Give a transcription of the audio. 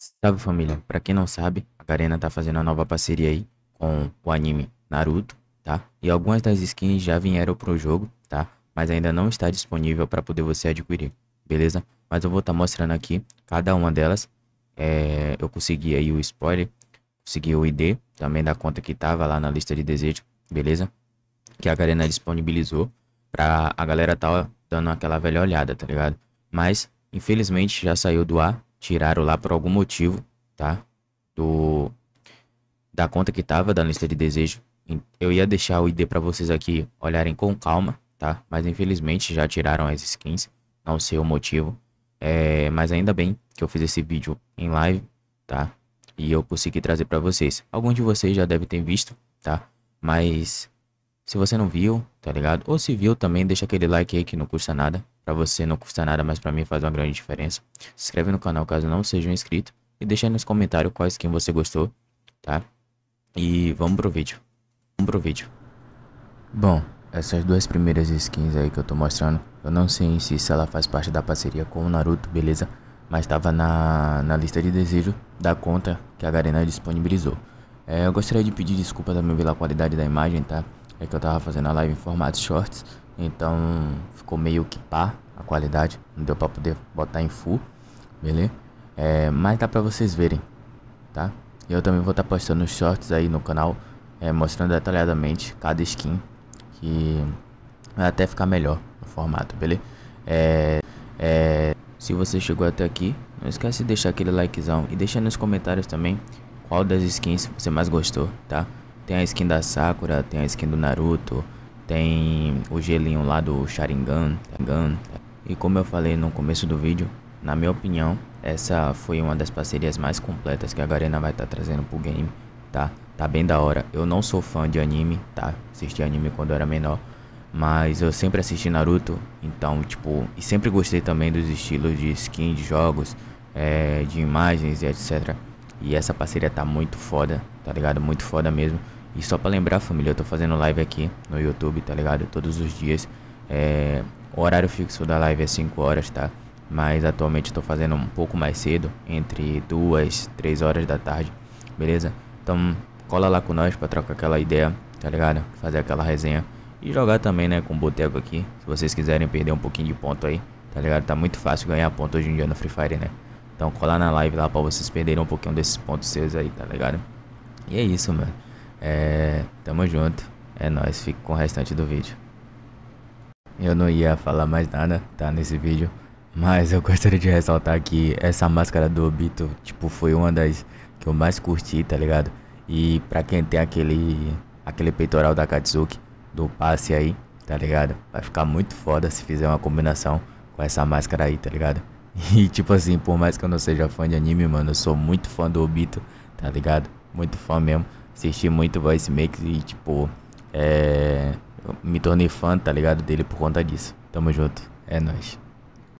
Salve família, pra quem não sabe, a Garena tá fazendo uma nova parceria aí com o anime Naruto, tá? E algumas das skins já vieram pro jogo, tá? Mas ainda não está disponível para poder você adquirir, beleza? Mas eu vou estar tá mostrando aqui cada uma delas. É, eu consegui aí o spoiler, consegui o ID também da conta que tava lá na lista de desejo, beleza? Que a Garena disponibilizou pra a galera tá dando aquela velha olhada, tá ligado? Mas, infelizmente, já saiu do ar tiraram lá por algum motivo, tá? Do da conta que tava da lista de desejo. Eu ia deixar o ID para vocês aqui olharem com calma, tá? Mas infelizmente já tiraram as skins, não sei o motivo. É, mas ainda bem que eu fiz esse vídeo em live, tá? E eu consegui trazer para vocês. Alguns de vocês já devem ter visto, tá? Mas se você não viu, tá ligado? Ou se viu também, deixa aquele like aí que não custa nada. Pra você não custa nada, mas pra mim faz uma grande diferença. Se inscreve no canal caso não seja um inscrito. E deixa aí nos comentários quais skin você gostou, tá? E vamos pro vídeo. Vamos pro vídeo. Bom, essas duas primeiras skins aí que eu tô mostrando, eu não sei se ela faz parte da parceria com o Naruto, beleza? Mas tava na, na lista de desejo da conta que a Garena disponibilizou. É, eu gostaria de pedir desculpa também pela qualidade da imagem, tá? é que eu tava fazendo a live em formato shorts, então ficou meio que pá a qualidade, não deu pra poder botar em full, beleza? É, mas dá pra vocês verem, tá? E eu também vou estar tá postando shorts aí no canal, é, mostrando detalhadamente cada skin, que vai até ficar melhor no formato, beleza? É, é, se você chegou até aqui, não esquece de deixar aquele likezão e deixa nos comentários também qual das skins você mais gostou, tá? Tem a skin da Sakura, tem a skin do Naruto, tem o gelinho lá do Sharingan. E como eu falei no começo do vídeo, na minha opinião, essa foi uma das parcerias mais completas que a Garena vai estar tá trazendo pro game, tá? Tá bem da hora. Eu não sou fã de anime, tá? Assisti anime quando eu era menor, mas eu sempre assisti Naruto, então, tipo, e sempre gostei também dos estilos de skin, de jogos, é, de imagens e etc. E essa parceria tá muito foda, tá ligado? Muito foda mesmo. E só pra lembrar, família, eu tô fazendo live aqui no YouTube, tá ligado? Todos os dias. É... O horário fixo da live é 5 horas, tá? Mas atualmente estou fazendo um pouco mais cedo, entre 2, 3 horas da tarde, beleza? Então cola lá com nós pra trocar aquela ideia, tá ligado? Fazer aquela resenha. E jogar também, né, com o Boteco aqui. Se vocês quiserem perder um pouquinho de ponto aí, tá ligado? Tá muito fácil ganhar ponto hoje em dia no Free Fire, né? Então cola na live lá pra vocês perderem um pouquinho desses pontos seus aí, tá ligado? E é isso, mano. É, tamo junto. É nóis, Fico com o restante do vídeo. Eu não ia falar mais nada, tá, nesse vídeo. Mas eu gostaria de ressaltar que essa máscara do Obito, tipo, foi uma das que eu mais curti, tá ligado? E pra quem tem aquele, aquele peitoral da Katsuki, do passe aí, tá ligado? Vai ficar muito foda se fizer uma combinação com essa máscara aí, tá ligado? E tipo assim, por mais que eu não seja fã de anime, mano, eu sou muito fã do Obito, tá ligado? Muito fã mesmo assisti muito Voice Makes e, tipo, é, me tornei fã, tá ligado? Dele por conta disso. Tamo junto. É nóis.